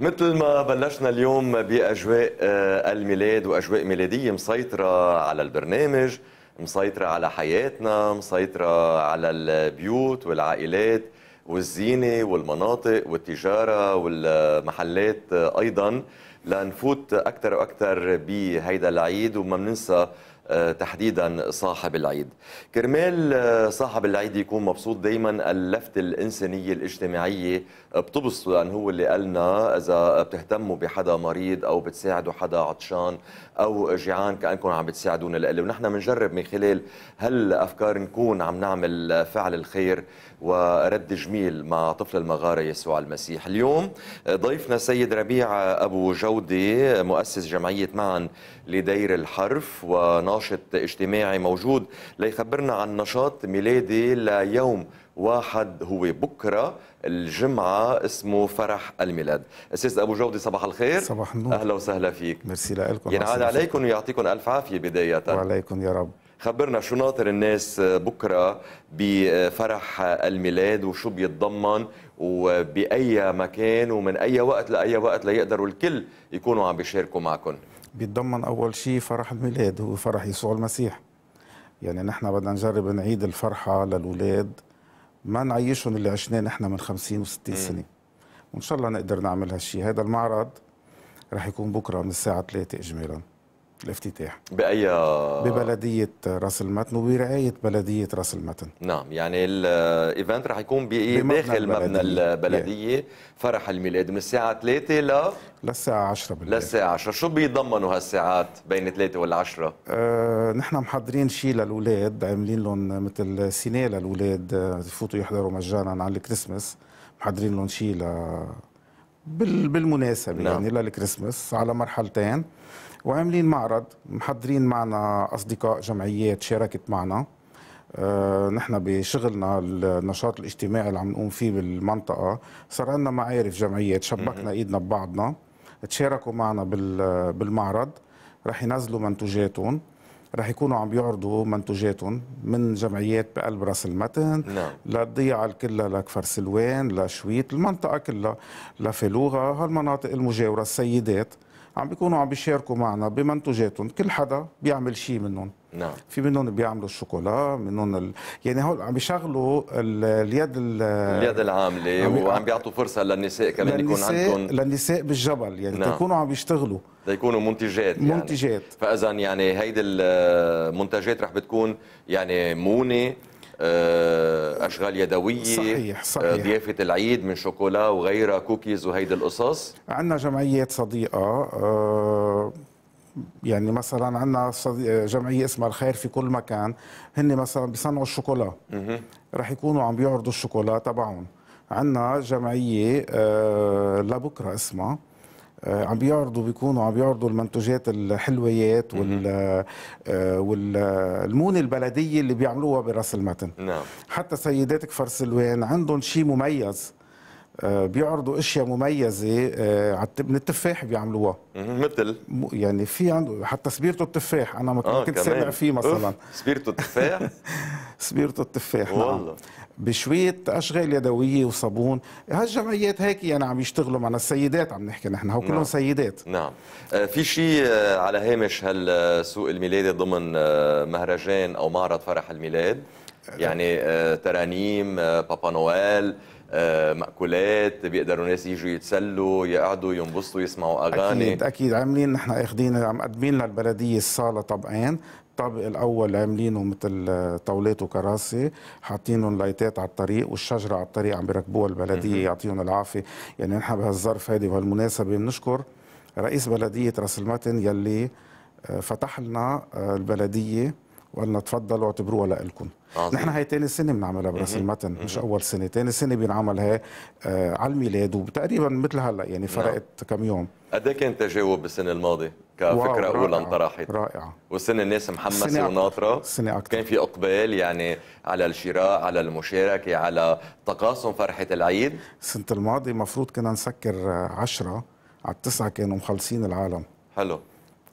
مثل ما بلشنا اليوم باجواء آه، الميلاد واجواء ميلاديه مسيطره على البرنامج مسيطره على حياتنا مسيطره على البيوت والعائلات والزينه والمناطق والتجاره والمحلات آه، ايضا لنفوت اكثر واكثر بهيدا العيد وما بننسى آه، تحديدا صاحب العيد كرمال آه، صاحب العيد يكون مبسوط دايما اللفتة الإنسانية الاجتماعية آه، بتبسط لأن هو اللي قالنا إذا بتهتموا بحدا مريض أو بتساعدوا حدا عطشان أو جيعان كأنكم عم بتساعدونا لإله ونحن بنجرب من خلال هالأفكار نكون عم نعمل فعل الخير ورد جميل مع طفل المغارة يسوع المسيح اليوم ضيفنا سيد ربيع أبو جودة مؤسس جمعية معا لدير الحرف وناشط ناشط اجتماعي موجود ليخبرنا عن نشاط ميلادي ليوم واحد هو بكرة الجمعة اسمه فرح الميلاد أستاذ أبو جودي صباح الخير صباح النور أهلا وسهلا فيك ميرسي لكم ينعاد يعني عليكم ويعطيكم ألف عافية بداية وعليكم يا رب خبرنا شو ناطر الناس بكرة بفرح الميلاد وشو بيتضمن وبأي مكان ومن أي وقت لأي وقت ليقدروا الكل يكونوا عم بيشاركوا معكم بيتضمن أول شيء فرح الميلاد هو فرح يسوع المسيح يعني نحن بدنا نجرب نعيد الفرحة للأولاد ما نعيشهم اللي عشناه نحن من 50 و60 سنة وإن شاء الله نقدر نعمل هالشيء هذا المعرض رح يكون بكرة من الساعة 3 إجمالاً الافتتاح بأي ببلدية راس المتن وبرعاية بلدية راس المتن نعم يعني الايفنت رح يكون داخل مبنى البلدية فرح الميلاد من الساعة 3 ل للساعة 10 بالليل للساعة 10 شو بيتضمنوا هالساعات بين 3 وال 10 أه نحن محضرين شيء للأولاد عاملين لهم مثل سيناء للأولاد آه، يفوتوا يحضروا مجانا على الكريسماس محضرين لهم شيء ل بالمناسبة نعم. يعني للكريسماس على مرحلتين وعاملين معرض محضرين معنا أصدقاء جمعيات شاركت معنا آه، نحن بشغلنا النشاط الاجتماعي اللي عم نقوم فيه بالمنطقة صار لنا معارف جمعيات شبكنا ايدنا ببعضنا تشاركوا معنا بالمعرض رح ينزلوا منتوجاتهم رح يكونوا عم يعرضوا منتوجاتهم من جمعيات بقلب راس المتن نعم. للضيعة الكلة لكفر سلوان لشويت المنطقة كلها لفلوغة هالمناطق المجاورة السيدات عم بيكونوا عم بيشاركوا معنا بمنتوجاتهم كل حدا بيعمل شيء منهم نعم في منهم بيعملوا الشوكولا منهم ال... يعني هول عم بيشغلوا ال... اليد ال... اليد العامله عم... وعم بيعطوا فرصه للنساء كمان يكون عندهم للنساء بالجبل يعني نعم. تكونوا عم بيشتغلوا ليكونوا منتجات يعني. منتجات فاذا يعني هيدي المنتجات رح بتكون يعني مونه آه، اشغال يدويه صحيح آه، صحيح ضيافه العيد من شوكولا وغيرها كوكيز وهيدي القصص عندنا جمعيات صديقه آه، يعني مثلا عندنا جمعيه اسمها الخير في كل مكان هن مثلا بيصنعوا الشوكولا رح يكونوا عم بيعرضوا الشوكولا تبعهم عندنا جمعيه لبكره اسمها آه، عم بيعرضوا بيكونوا عم بيعرضوا المنتوجات الحلويات وال آه، والمونه البلديه اللي بيعملوها براس المتن نعم. حتى سيدات كفر سلوان عندهم شيء مميز آه، بيعرضوا اشياء مميزه من التفاح بيعملوها مثل يعني في عنده حتى سبيرتو التفاح انا ما كنت سامع فيه مثلا سبيرتو التفاح سبيرتو التفاح نعم. والله نعم. بشويه اشغال يدويه وصابون هالجمعيات هيك يعني عم يشتغلوا معنا السيدات عم نحكي نحن هو كلهم نعم. سيدات نعم آه، في شيء آه، على هامش هالسوق الميلادي ضمن آه، مهرجان او معرض فرح الميلاد يعني آه، ترانيم آه، بابا نويل آه، مأكولات بيقدروا الناس يجوا يتسلوا يقعدوا ينبسطوا يسمعوا اغاني اكيد اكيد عاملين نحن اخذين عم قدمين للبلديه الصاله طبقين الطابق الاول عاملينه مثل طاولات وكراسي حاطينهم لايتات على الطريق والشجره على الطريق عم بيركبوها البلديه يعطيهم العافيه يعني نحن بهالظرف هيدي وهالمناسبه بنشكر رئيس بلديه راس المتن يلي فتح لنا البلديه وقالنا اتفضلوا اعتبروها لكم نحن هي تاني سنه بنعملها براس المتن مش اول سنه تاني سنه بينعمل هي آه على الميلاد وتقريبا مثل هلا يعني نعم. فرقت نعم. كم يوم قد ايه كان تجاوب بالسنه الماضيه كفكره اولى انطرحت رائعه والسنه الناس محمسه وناطره سنة اكثر كان في اقبال يعني على الشراء على المشاركه على تقاسم فرحه العيد السنه الماضيه المفروض كنا نسكر 10 على التسعه كانوا مخلصين العالم حلو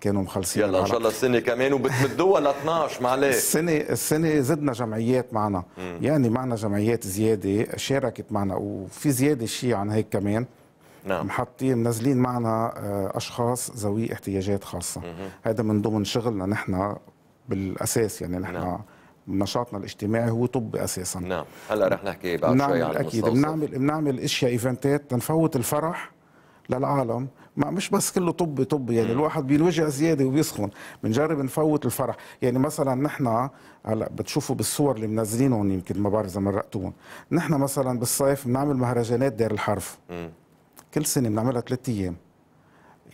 كانوا مخلصين يلا ان شاء الله السنه كمان وبتمدوها ل 12 معليش السنه السنه زدنا جمعيات معنا مم. يعني معنا جمعيات زياده شاركت معنا وفي زياده شيء عن هيك كمان نعم محطين منزلين معنا آه، اشخاص ذوي احتياجات خاصه هذا من ضمن شغلنا نحن بالاساس يعني نحن نعم. نشاطنا الاجتماعي هو طب اساسا نعم هلا رح نحكي بعد شوي عن اكيد بنعمل بنعمل اشياء ايفنتات تنفوت الفرح للعالم ما مش بس كله طب طب يعني الواحد بينوجع زياده وبيسخن بنجرب نفوت الفرح يعني مثلا نحن هلا بتشوفوا بالصور اللي منزلينهم يمكن ما بعرف اذا مرقتوهم نحن مثلا بالصيف بنعمل مهرجانات دير الحرف كل سنه بنعملها ثلاث ايام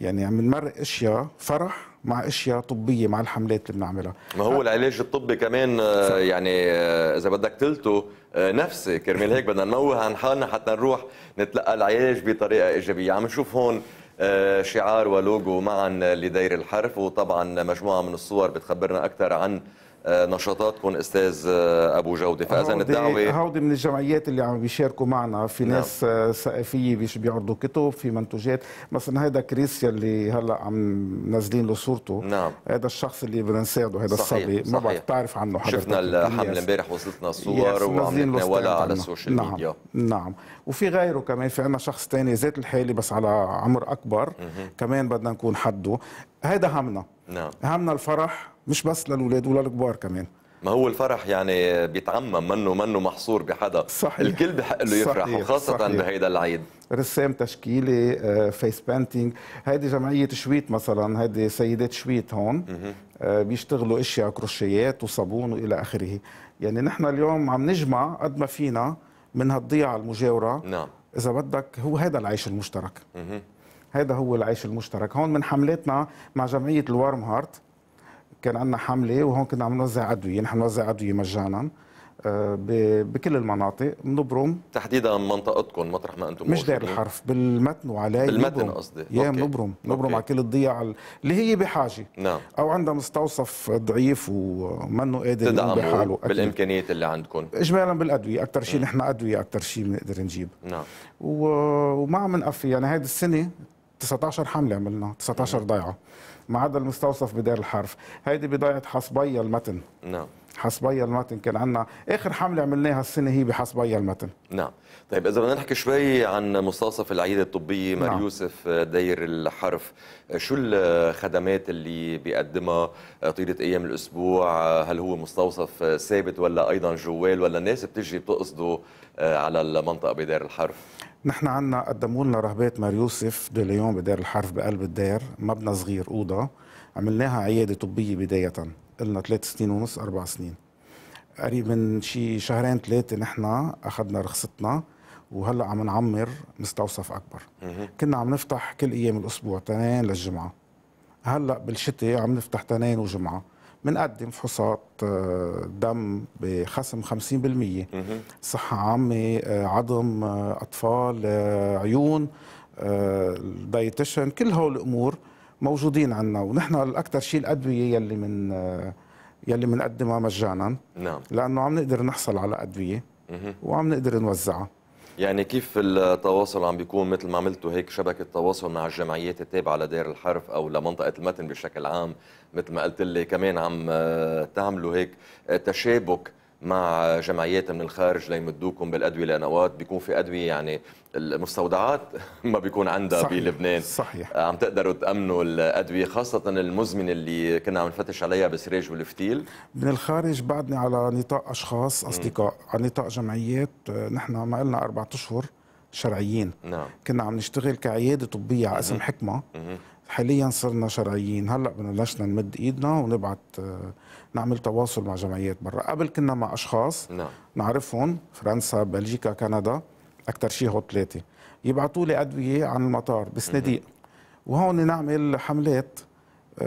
يعني عم نمرق اشياء فرح مع اشياء طبيه مع الحملات اللي بنعملها ما هو العلاج الطبي كمان آه، يعني آه، اذا بدك تلته نفسي كرمال هيك بدنا نموه عن حالنا حتى نروح نتلقى العلاج بطريقه ايجابيه عم نشوف هون آه، شعار ولوجو معا لدير الحرف وطبعا مجموعه من الصور بتخبرنا اكثر عن آه، نشاطاتكم استاذ آه، ابو جوده فاذا الدعوه هودي من الجمعيات اللي عم بيشاركوا معنا في نعم. ناس نعم. آه، ثقافيه بيعرضوا كتب في منتوجات مثلا هذا كريس اللي هلا عم نازلين له صورته نعم هذا الشخص اللي بدنا نساعده هذا الصبي ما بعرف بتعرف عنه حدا شفنا الحمله امبارح وصلتنا الصور وعم نتناولها على السوشيال نعم. ميديا نعم وفي غيره كمان في عنا شخص ثاني ذات الحاله بس على عمر اكبر مه. كمان بدنا نكون حده هذا همنا نعم همنا الفرح مش بس للولاد ولا الكبار كمان ما هو الفرح يعني بيتعمم منه منه محصور بحدا صحيح الكل بحق له يفرح صحيح. وخاصة صحيح. بهيدا العيد رسام تشكيلي فيس بانتينج هيدي جمعية شويت مثلا هيدي سيدات شويت هون آه، بيشتغلوا اشياء كروشيات وصابون والى اخره يعني نحن اليوم عم نجمع قد ما فينا من هالضيعة المجاورة نعم إذا بدك هو هذا العيش المشترك هذا هو العيش المشترك هون من حملاتنا مع جمعية الوارم هارت كان عندنا حملة وهون كنا عم نوزع أدوية نحن نوزع أدوية مجانا آه، بكل المناطق بنبرم تحديدا منطقتكم مطرح ما انتم مش دار الحرف بالمتن وعلي بالمتن قصدي يا بنبرم نبرم على كل الضياع اللي هي بحاجه نعم او عندها مستوصف ضعيف ومنه قادر يقوم بحاله أكيد. بالامكانيات اللي عندكم اجمالا بالادويه اكثر شيء نعم. نحن ادويه اكثر شيء بنقدر نجيب نعم وما عم نقفي يعني هذه السنه 19 حمله عملنا 19 ضيعه ما عدا المستوصف بدير الحرف هيدي بضيعه حصبيه المتن نعم حسبيا المتن كان عندنا اخر حمله عملناها السنه هي بحسبيا المتن نعم طيب اذا بدنا نحكي شوي عن مستوصف العياده الطبيه مار نعم. يوسف آه، دير الحرف آه، شو الخدمات اللي بيقدمها آه، طيله ايام الاسبوع هل هو مستوصف ثابت ولا ايضا جوال ولا الناس بتجي بتقصده على المنطقه بدير الحرف نحن عندنا قدموا لنا رهبات مار يوسف دو ليون بدير الحرف بقلب الدير مبنى صغير اوضه عملناها عياده طبيه بدايه قلنا ثلاث سنين ونص اربع سنين قريب من شي شهرين ثلاثه نحن اخذنا رخصتنا وهلا عم نعمر مستوصف اكبر مه. كنا عم نفتح كل ايام الاسبوع تنين للجمعه هلا بالشتاء عم نفتح تنين وجمعه بنقدم فحوصات آه، دم بخصم 50% صحة عامة آه، عظم آه، أطفال عيون دايتشن كل هول الأمور موجودين عندنا ونحن الاكثر شيء الادويه يلي من يلي بنقدمها مجانا نعم لانه عم نقدر نحصل على ادويه وعم نقدر نوزعها يعني كيف التواصل عم بيكون مثل ما عملتوا هيك شبكه تواصل مع الجمعيات التابعه لدير الحرف او لمنطقه المتن بشكل عام مثل ما قلت لي كمان عم آه، تعملوا هيك آه، تشابك مع جمعيات من الخارج ليمدوكم بالادويه لنوات بيكون في ادويه يعني المستودعات ما بيكون عندها صحيح. بلبنان صحيح عم تقدروا تامنوا الادويه خاصه المزمنه اللي كنا عم نفتش عليها بسريج والفتيل من الخارج بعدني على نطاق اشخاص اصدقاء على نطاق جمعيات نحن ما لنا اربع اشهر شرعيين نعم. كنا عم نشتغل كعياده طبيه على اسم حكمه مم. حاليا صرنا شرعيين هلا بلشنا نمد ايدنا ونبعت آه، نعمل تواصل مع جمعيات برا قبل كنا مع اشخاص نعم. نعرفهم فرنسا بلجيكا كندا اكثر شيء هو ثلاثه يبعثوا لي ادويه عن المطار بصناديق وهون نعمل حملات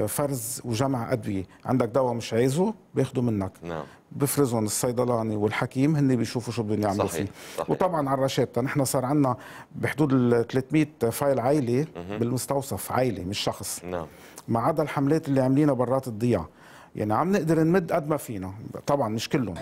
فرز وجمع ادويه عندك دواء مش عايزه بياخده منك نعم بفرزهم الصيدلاني والحكيم هن بيشوفوا شو بدهم يعملوا فيه صحيح. وطبعا على الرشادة نحن صار عندنا بحدود ال 300 فايل عائله بالمستوصف عائله مش شخص نعم ما عدا الحملات اللي عاملينها برات الضياع يعني عم نقدر نمد قد ما فينا طبعا مش كلهم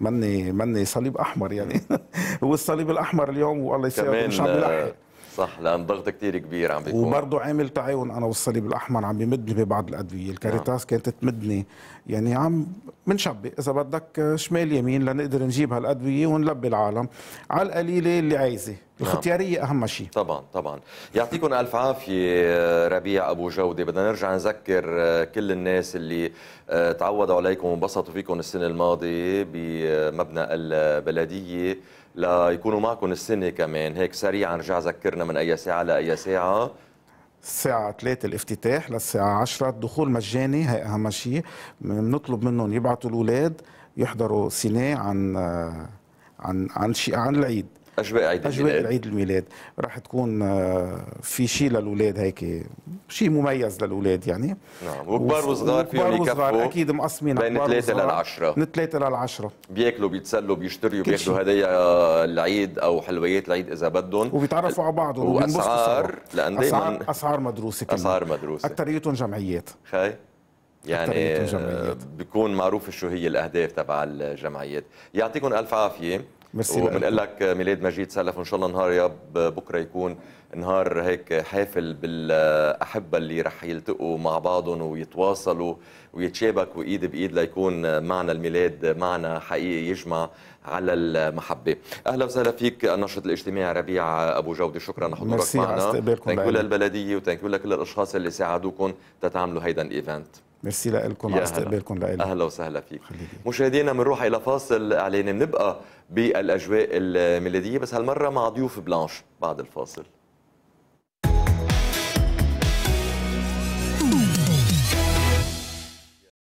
مني مني صليب احمر يعني هو الصليب الاحمر اليوم والله يسعده مش عم يلحق آه، صح لان ضغط كثير كبير عم بيكون وبرضه عامل تعاون انا والصليب الاحمر عم بيمدني ببعض الادويه الكاريتاس نعم. كانت تمدني يعني عم بنشبي اذا بدك شمال يمين لنقدر نجيب هالادويه ونلبي العالم على القليله اللي عايزه نعم. الختياريه اهم شيء طبعا طبعا يعطيكم الف عافيه ربيع ابو جوده بدنا نرجع نذكر آه، كل الناس اللي آه، تعودوا عليكم وانبسطوا فيكم السنه الماضيه بمبنى البلديه ليكونوا معكم السنه كمان هيك سريعا رجع ذكرنا من اي ساعه لاي ساعه الساعة 3 الافتتاح للساعة 10 الدخول مجاني هي أهم شيء بنطلب منهم يبعثوا الأولاد يحضروا سيناء عن آه، عن عن شيء عن العيد اجواء عيد اجواء الولاد. عيد الميلاد راح تكون آه، في شيء للاولاد هيك شيء مميز للاولاد يعني نعم وكبار وصغار فيهم يكفوا اكيد مقسمين بين 3 لل 10 من 3 لل 10 بياكلوا بيتسلوا بيشتروا بياخذوا هدايا آه، العيد او حلويات العيد اذا بدهم وبيتعرفوا على بعضهم واسعار لان دائما أسعار, اسعار مدروسه كمان اسعار مدروسه اكثريتهم جمعيات خي يعني بيكون معروف شو هي الاهداف تبع الجمعيات يعطيكم الف عافيه ميرسي وبنقول لك ميلاد مجيد سلف وان شاء الله نهار ياب بكره يكون نهار هيك حافل بالاحبه اللي رح يلتقوا مع بعضهم ويتواصلوا ويتشابكوا ايد بايد ليكون معنى الميلاد معنى حقيقي يجمع على المحبه اهلا وسهلا فيك الناشط الاجتماعي ربيع ابو جوده شكرا لحضورك معنا ميرسي على استقبالكم للبلديه وتنكول لكل الاشخاص اللي ساعدوكم تتعاملوا هيدا الايفنت ميرسي لكم على استقبالكم لإلنا اهلا وسهلا فيك مشاهدينا بنروح الى فاصل اعلاني بنبقى بالاجواء الميلاديه بس هالمره مع ضيوف بلانش بعد الفاصل